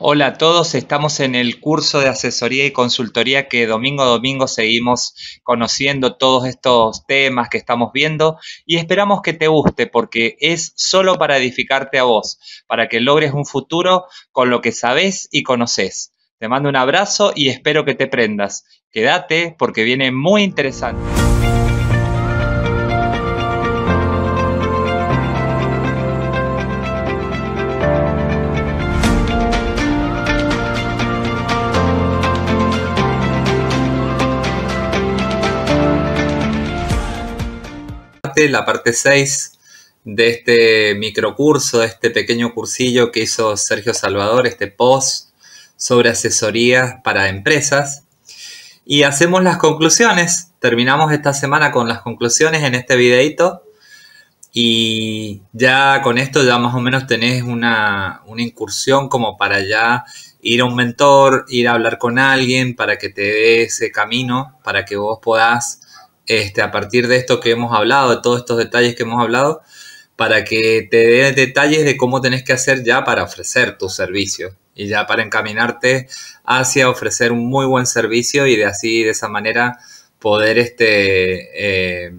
Hola a todos, estamos en el curso de asesoría y consultoría que domingo a domingo seguimos conociendo todos estos temas que estamos viendo y esperamos que te guste porque es solo para edificarte a vos, para que logres un futuro con lo que sabes y conoces. Te mando un abrazo y espero que te prendas. Quédate porque viene muy interesante. la parte 6 de este microcurso, de este pequeño cursillo que hizo Sergio Salvador, este post sobre asesorías para empresas. Y hacemos las conclusiones. Terminamos esta semana con las conclusiones en este videito. Y ya con esto ya más o menos tenés una, una incursión como para ya ir a un mentor, ir a hablar con alguien para que te dé ese camino, para que vos podás este, a partir de esto que hemos hablado, de todos estos detalles que hemos hablado, para que te dé detalles de cómo tenés que hacer ya para ofrecer tu servicio y ya para encaminarte hacia ofrecer un muy buen servicio y de así, de esa manera, poder este, eh,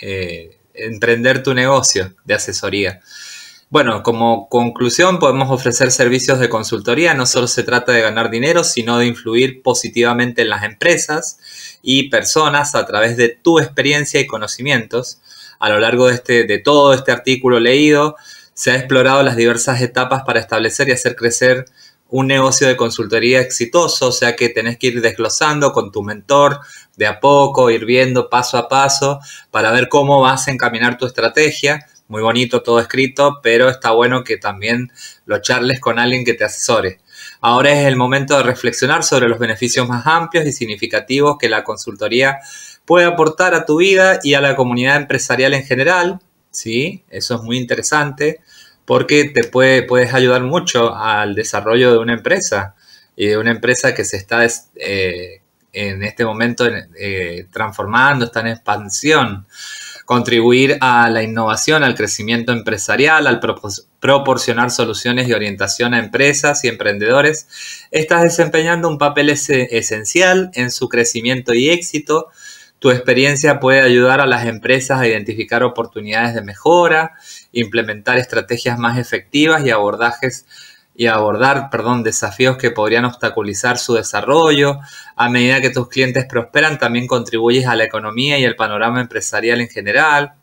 eh, emprender tu negocio de asesoría. Bueno, como conclusión podemos ofrecer servicios de consultoría. No solo se trata de ganar dinero, sino de influir positivamente en las empresas y personas a través de tu experiencia y conocimientos. A lo largo de, este, de todo este artículo leído, se ha explorado las diversas etapas para establecer y hacer crecer un negocio de consultoría exitoso, o sea que tenés que ir desglosando con tu mentor de a poco, ir viendo paso a paso para ver cómo vas a encaminar tu estrategia muy bonito, todo escrito, pero está bueno que también lo charles con alguien que te asesore. Ahora es el momento de reflexionar sobre los beneficios más amplios y significativos que la consultoría puede aportar a tu vida y a la comunidad empresarial en general. ¿sí? Eso es muy interesante porque te puede, puedes ayudar mucho al desarrollo de una empresa y de una empresa que se está eh, en este momento eh, transformando, está en expansión contribuir a la innovación, al crecimiento empresarial, al proporcionar soluciones y orientación a empresas y emprendedores, estás desempeñando un papel esencial en su crecimiento y éxito. Tu experiencia puede ayudar a las empresas a identificar oportunidades de mejora, implementar estrategias más efectivas y abordajes y abordar, perdón, desafíos que podrían obstaculizar su desarrollo. A medida que tus clientes prosperan, también contribuyes a la economía y el panorama empresarial en general.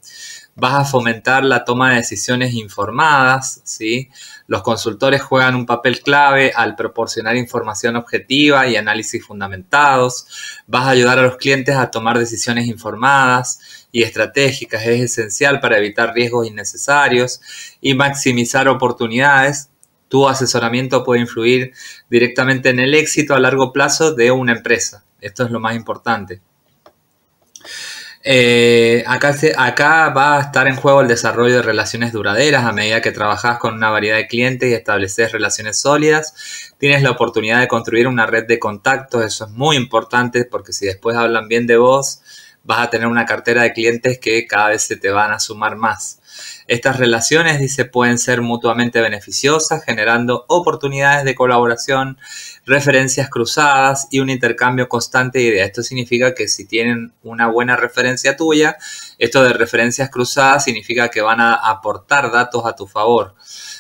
Vas a fomentar la toma de decisiones informadas, ¿sí? Los consultores juegan un papel clave al proporcionar información objetiva y análisis fundamentados. Vas a ayudar a los clientes a tomar decisiones informadas y estratégicas. Es esencial para evitar riesgos innecesarios y maximizar oportunidades tu asesoramiento puede influir directamente en el éxito a largo plazo de una empresa. Esto es lo más importante. Eh, acá, acá, va a estar en juego el desarrollo de relaciones duraderas a medida que trabajas con una variedad de clientes y estableces relaciones sólidas. Tienes la oportunidad de construir una red de contactos, eso es muy importante porque si después hablan bien de vos, vas a tener una cartera de clientes que cada vez se te van a sumar más. Estas relaciones, dice, pueden ser mutuamente beneficiosas, generando oportunidades de colaboración, referencias cruzadas y un intercambio constante de ideas. Esto significa que si tienen una buena referencia tuya, esto de referencias cruzadas significa que van a aportar datos a tu favor.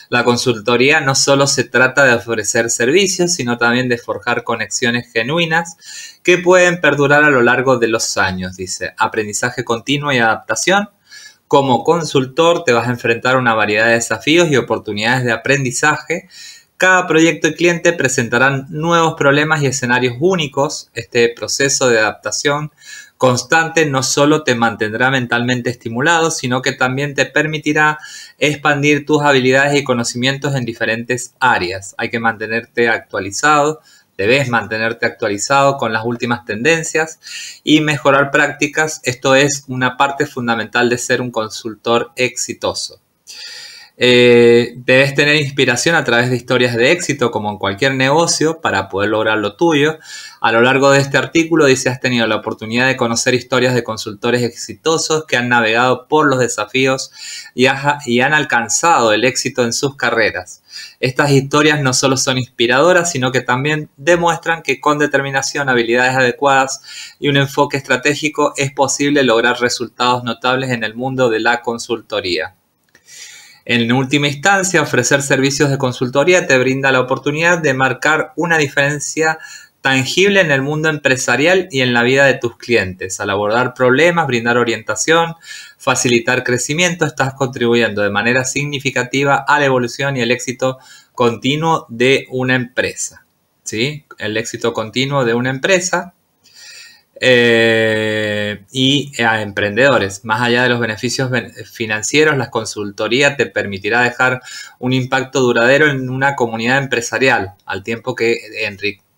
La consultoría no solo se trata de ofrecer servicios, sino también de forjar conexiones genuinas que pueden perdurar a lo largo de los años, dice. Aprendizaje continuo y adaptación como consultor te vas a enfrentar a una variedad de desafíos y oportunidades de aprendizaje. Cada proyecto y cliente presentarán nuevos problemas y escenarios únicos. Este proceso de adaptación constante no solo te mantendrá mentalmente estimulado, sino que también te permitirá expandir tus habilidades y conocimientos en diferentes áreas. Hay que mantenerte actualizado, Debes mantenerte actualizado con las últimas tendencias y mejorar prácticas. Esto es una parte fundamental de ser un consultor exitoso. Eh, debes tener inspiración a través de historias de éxito, como en cualquier negocio, para poder lograr lo tuyo. A lo largo de este artículo dice, has tenido la oportunidad de conocer historias de consultores exitosos que han navegado por los desafíos y, y han alcanzado el éxito en sus carreras. Estas historias no solo son inspiradoras, sino que también demuestran que con determinación, habilidades adecuadas y un enfoque estratégico es posible lograr resultados notables en el mundo de la consultoría. En última instancia, ofrecer servicios de consultoría te brinda la oportunidad de marcar una diferencia tangible en el mundo empresarial y en la vida de tus clientes. Al abordar problemas, brindar orientación, facilitar crecimiento, estás contribuyendo de manera significativa a la evolución y el éxito continuo de una empresa. ¿Sí? El éxito continuo de una empresa eh, y a emprendedores. Más allá de los beneficios financieros, la consultoría te permitirá dejar un impacto duradero en una comunidad empresarial, al tiempo que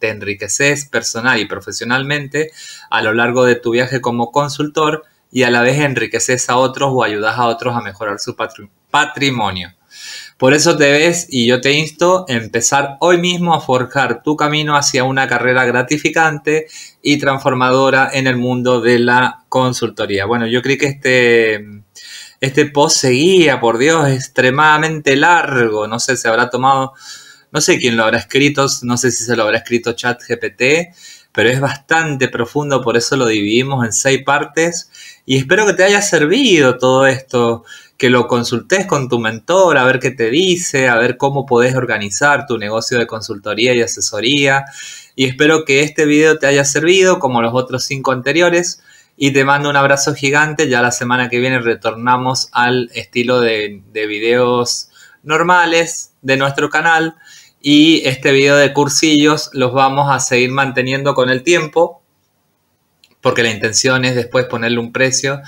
te enriqueces personal y profesionalmente a lo largo de tu viaje como consultor y a la vez enriqueces a otros o ayudas a otros a mejorar su patrimonio. Por eso te ves y yo te insto a empezar hoy mismo a forjar tu camino hacia una carrera gratificante y transformadora en el mundo de la consultoría. Bueno, yo creí que este, este post seguía, por Dios, extremadamente largo. No sé, se habrá tomado, no sé quién lo habrá escrito, no sé si se lo habrá escrito ChatGPT pero es bastante profundo, por eso lo dividimos en seis partes. Y espero que te haya servido todo esto que lo consultes con tu mentor, a ver qué te dice, a ver cómo podés organizar tu negocio de consultoría y asesoría. Y espero que este video te haya servido, como los otros cinco anteriores. Y te mando un abrazo gigante. Ya la semana que viene retornamos al estilo de, de videos normales de nuestro canal. Y este video de cursillos los vamos a seguir manteniendo con el tiempo. Porque la intención es después ponerle un precio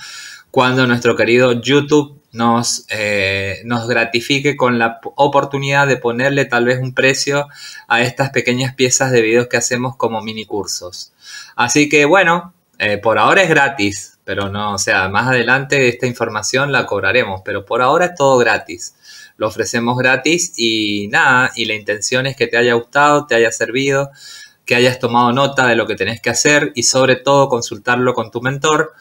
cuando nuestro querido YouTube nos, eh, nos gratifique con la oportunidad de ponerle tal vez un precio a estas pequeñas piezas de videos que hacemos como mini cursos. Así que bueno, eh, por ahora es gratis, pero no, o sea, más adelante esta información la cobraremos, pero por ahora es todo gratis. Lo ofrecemos gratis y nada, y la intención es que te haya gustado, te haya servido, que hayas tomado nota de lo que tenés que hacer y sobre todo consultarlo con tu mentor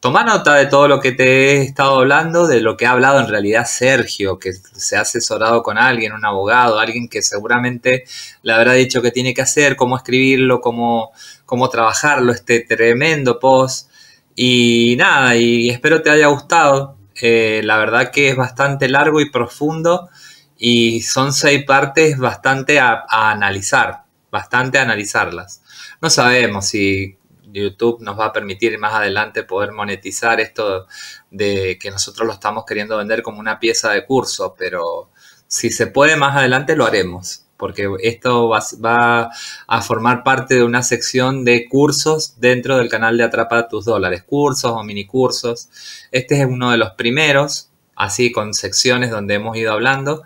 Toma nota de todo lo que te he estado hablando, de lo que ha hablado en realidad Sergio, que se ha asesorado con alguien, un abogado, alguien que seguramente le habrá dicho qué tiene que hacer, cómo escribirlo, cómo, cómo trabajarlo, este tremendo post. Y nada, y espero te haya gustado. Eh, la verdad que es bastante largo y profundo y son seis partes bastante a, a analizar, bastante a analizarlas. No sabemos si YouTube nos va a permitir más adelante poder monetizar esto de que nosotros lo estamos queriendo vender como una pieza de curso, pero si se puede más adelante lo haremos, porque esto va, a formar parte de una sección de cursos dentro del canal de Atrapa tus dólares, cursos o mini cursos. Este es uno de los primeros, así con secciones donde hemos ido hablando.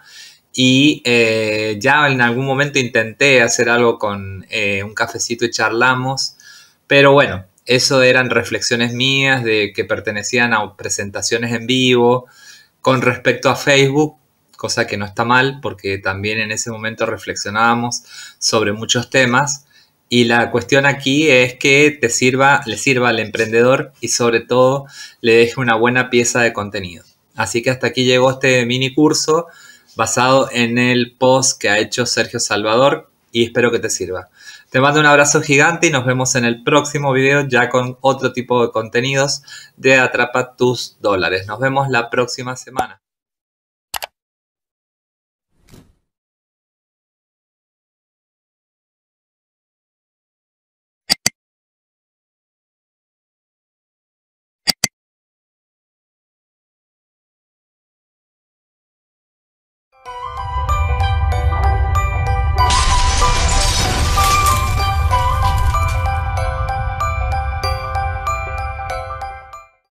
Y eh, ya en algún momento intenté hacer algo con eh, un cafecito y charlamos, pero bueno, eso eran reflexiones mías de que pertenecían a presentaciones en vivo con respecto a Facebook, cosa que no está mal porque también en ese momento reflexionábamos sobre muchos temas y la cuestión aquí es que te sirva, le sirva al emprendedor y sobre todo le deje una buena pieza de contenido. Así que hasta aquí llegó este mini curso basado en el post que ha hecho Sergio Salvador y espero que te sirva. Te mando un abrazo gigante y nos vemos en el próximo video ya con otro tipo de contenidos de Atrapa tus dólares. Nos vemos la próxima semana.